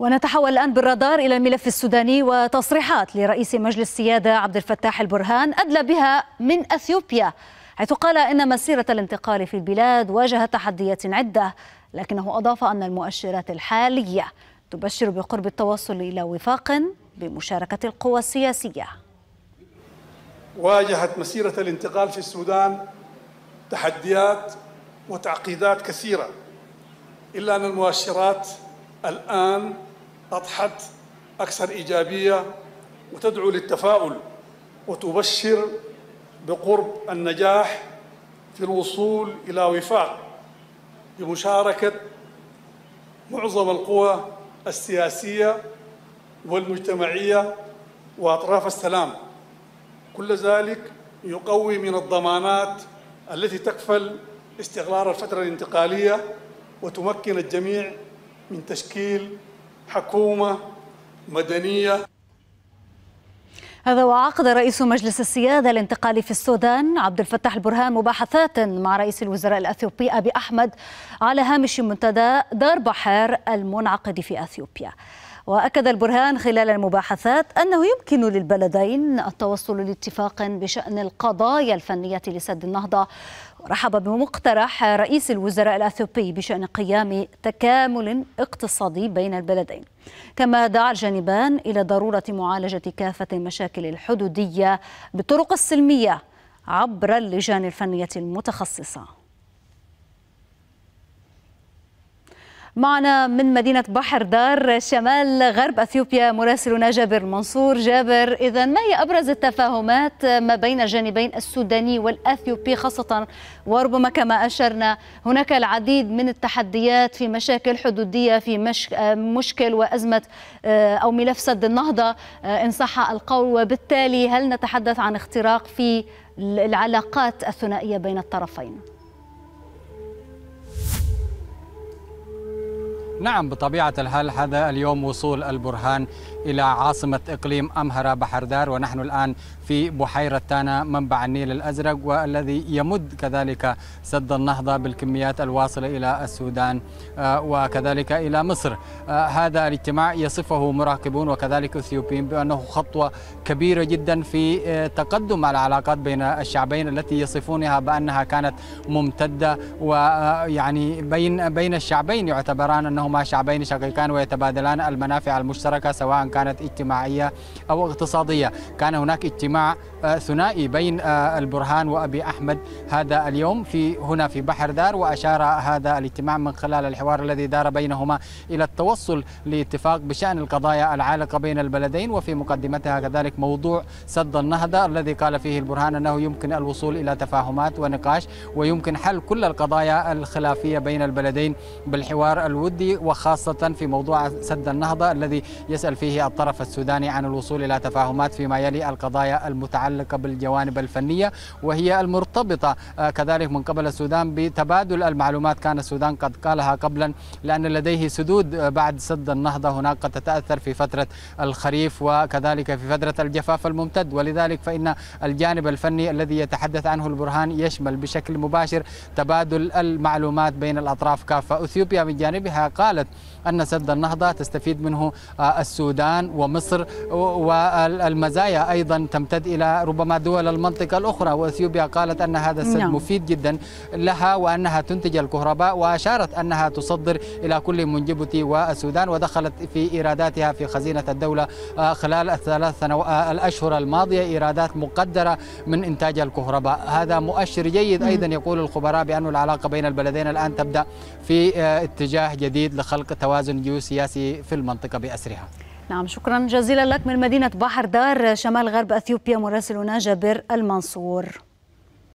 ونتحول الآن بالرادار إلى الملف السوداني وتصريحات لرئيس مجلس السيادة عبد الفتاح البرهان أدلى بها من أثيوبيا حيث قال إن مسيرة الانتقال في البلاد واجهت تحديات عدة لكنه أضاف أن المؤشرات الحالية تبشر بقرب التوصل إلى وفاق بمشاركة القوى السياسية واجهت مسيرة الانتقال في السودان تحديات وتعقيدات كثيرة إلا أن المؤشرات الآن أضحت أكثر إيجابية وتدعو للتفاؤل وتبشر بقرب النجاح في الوصول إلى وفاق بمشاركة معظم القوى السياسية والمجتمعية وأطراف السلام كل ذلك يقوي من الضمانات التي تكفل استقرار الفترة الانتقالية وتمكن الجميع من تشكيل حكومه مدنيه هذا وعقد رئيس مجلس السيادة الانتقالي في السودان عبد الفتاح البرهان مباحثات مع رئيس الوزراء الأثيوبي أبي أحمد على هامش منتدى دار بحار المنعقد في أثيوبيا وأكد البرهان خلال المباحثات أنه يمكن للبلدين التوصل لاتفاق بشأن القضايا الفنية لسد النهضة رحب بمقترح رئيس الوزراء الأثيوبي بشأن قيام تكامل اقتصادي بين البلدين كما دعا الجانبان إلى ضرورة معالجة كافة المشاكل الحدودية بالطرق السلمية عبر اللجان الفنية المتخصصة معنا من مدينة بحر دار شمال غرب أثيوبيا مراسلنا جابر منصور جابر إذا ما هي أبرز التفاهمات ما بين الجانبين السوداني والأثيوبي خاصة وربما كما أشرنا هناك العديد من التحديات في مشاكل حدودية في مش مشكل وأزمة آه، أو ملف سد النهضة آه، إن صح القول وبالتالي هل نتحدث عن اختراق في العلاقات الثنائية بين الطرفين؟ نعم بطبيعة الحال هذا اليوم وصول البرهان إلى عاصمة إقليم أمهرة بحر دار ونحن الآن في بحيرة تانا منبع النيل الأزرق والذي يمد كذلك سد النهضة بالكميات الواصلة إلى السودان آه، وكذلك إلى مصر آه، هذا الاجتماع يصفه مراقبون وكذلك اثيوبيين بانه خطوه كبيره جدا في آه، تقدم العلاقات بين الشعبين التي يصفونها بانها كانت ممتده ويعني آه، بين بين الشعبين يعتبران انهما شعبين شقيقان ويتبادلان المنافع المشتركه سواء كانت اجتماعيه او اقتصاديه، كان هناك اجتماع ثنائي بين البرهان وابي احمد هذا اليوم في هنا في بحر دار واشار هذا الاجتماع من خلال الحوار الذي دار بينهما الى التوصل التوصل لاتفاق بشأن القضايا العالقة بين البلدين وفي مقدمتها كذلك موضوع سد النهضة الذي قال فيه البرهان أنه يمكن الوصول إلى تفاهمات ونقاش ويمكن حل كل القضايا الخلافية بين البلدين بالحوار الودي وخاصة في موضوع سد النهضة الذي يسأل فيه الطرف السوداني عن الوصول إلى تفاهمات فيما يلي القضايا المتعلقة بالجوانب الفنية وهي المرتبطة آه، كذلك من قبل السودان بتبادل المعلومات كان السودان قد قالها قبلا لأن لديه سدود آه، بعد سد النهضة هناك قد تتأثر في فترة الخريف وكذلك في فترة الجفاف الممتد ولذلك فإن الجانب الفني الذي يتحدث عنه البرهان يشمل بشكل مباشر تبادل المعلومات بين الأطراف كافة أثيوبيا من جانبها قالت أن سد النهضة تستفيد منه السودان ومصر والمزايا أيضا تمتد إلى ربما دول المنطقة الأخرى وأثيوبيا قالت أن هذا السد نعم. مفيد جدا لها وأنها تنتج الكهرباء وأشارت أنها تصدر إلى كل من جيبوتي و السودان ودخلت في إيراداتها في خزينة الدولة آه، خلال الثلاث آه، الأشهر الماضية إيرادات مقدرة من إنتاج الكهرباء هذا مؤشر جيد أيضا يقول الخبراء بأن العلاقة بين البلدين الآن تبدأ في آه، اتجاه جديد لخلق توازن جيوسياسي في المنطقة بأسرها نعم شكرا جزيلا لك من مدينة بحر دار شمال غرب أثيوبيا مراسلنا جابر المنصور